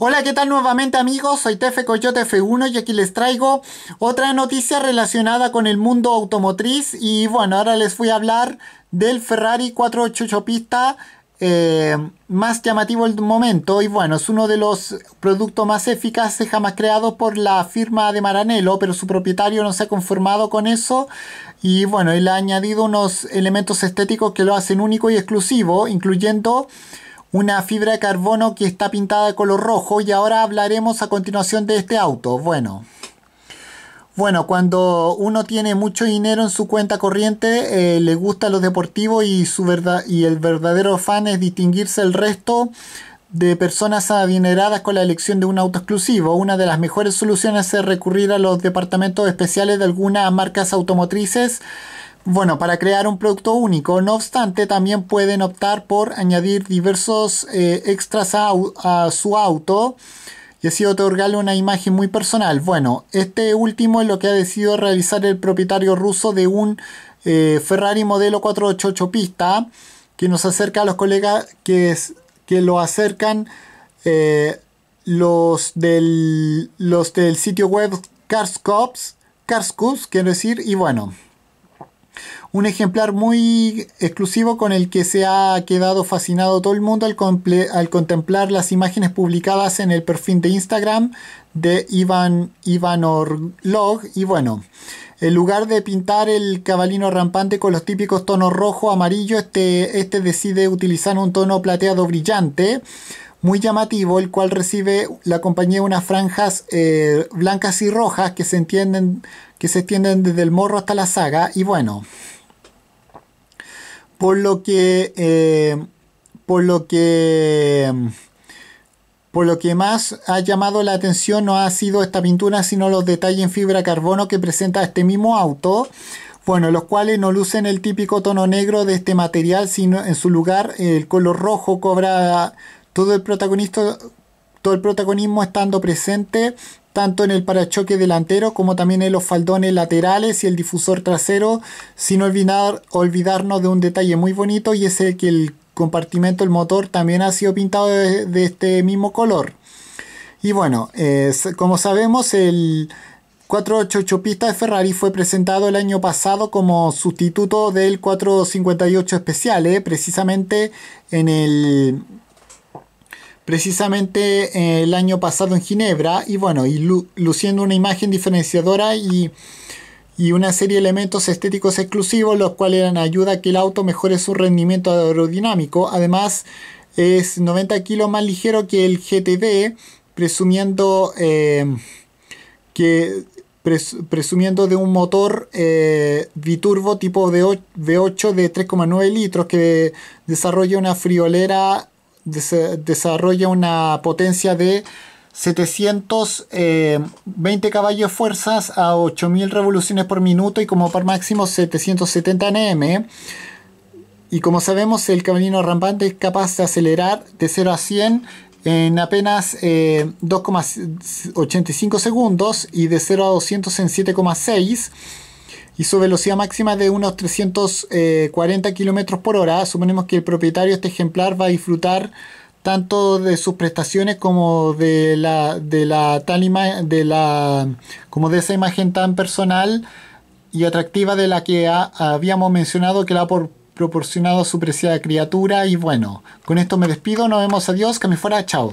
Hola, ¿qué tal nuevamente amigos? Soy Tefe Coyote F1 y aquí les traigo otra noticia relacionada con el mundo automotriz y bueno, ahora les voy a hablar del Ferrari 488 pista eh, más llamativo el momento y bueno, es uno de los productos más eficaces jamás creados por la firma de Maranello, pero su propietario no se ha conformado con eso y bueno, él ha añadido unos elementos estéticos que lo hacen único y exclusivo, incluyendo una fibra de carbono que está pintada de color rojo y ahora hablaremos a continuación de este auto. Bueno, bueno, cuando uno tiene mucho dinero en su cuenta corriente, eh, le gusta los deportivos y, su verdad, y el verdadero fan es distinguirse el resto de personas adineradas con la elección de un auto exclusivo. Una de las mejores soluciones es recurrir a los departamentos especiales de algunas marcas automotrices bueno, para crear un producto único. No obstante, también pueden optar por añadir diversos eh, extras a, su auto y así otorgarle una imagen muy personal. Bueno, este último es lo que ha decidido realizar el propietario ruso de un eh, Ferrari modelo 488 pista que nos acerca a los colegas que, que lo acercan eh, los, del, los del sitio web Carscops, Carscus, quiero decir, y bueno. Un ejemplar muy exclusivo con el que se ha quedado fascinado todo el mundo al, al contemplar las imágenes publicadas en el perfil de Instagram de Ivan, Orlog. Y bueno, en lugar de pintar el cabalino rampante con los típicos tonos rojo, amarillo, este, este decide utilizar un tono plateado brillante muy llamativo, el cual recibe la compañía unas franjas eh, blancas y rojas que se, entienden, que se extienden desde el morro hasta la saga. Y bueno, por lo que... Eh, por lo que... Por lo que más ha llamado la atención no ha sido esta pintura, sino los detalles en fibra carbono que presenta este mismo auto. Bueno, los cuales no lucen el típico tono negro de este material, sino en su lugar el color rojo cobra todo el protagonismo estando presente tanto en el parachoque delantero como también en los faldones laterales y el difusor trasero, sin olvidar, olvidarnos de un detalle muy bonito y es el que el compartimento el motor también ha sido pintado de, este mismo color. Y bueno, eh, como sabemos, el 488 pista de Ferrari fue presentado el año pasado como sustituto del 458 especial, eh, precisamente en el precisamente eh, el año pasado en Ginebra y bueno, y luciendo una imagen diferenciadora y, una serie de elementos estéticos exclusivos, los cuales eran ayuda a que el auto mejore su rendimiento aerodinámico. Además, es 90 kilos más ligero que el GTB, presumiendo eh, que presumiendo de un motor eh, biturbo tipo V8 de 3,9 litros que desarrolla una friolera desarrolla una potencia de 720 eh, caballos fuerzas a 8000 revoluciones por minuto y como par máximo 770 Nm. Y como sabemos, el caballino rampante es capaz de acelerar de 0 a 100 en apenas 2,85 eh, segundos y de 0 a 200 en 7,6 y su velocidad máxima es de unos 340 eh, km por hora. Suponemos que el propietario de este ejemplar va a disfrutar tanto de sus prestaciones como de la, de la, de la como de esa imagen tan personal y atractiva de la que habíamos mencionado que la ha proporcionado su preciada criatura y bueno, con esto me despido, nos vemos, adiós, que me fuera, chao.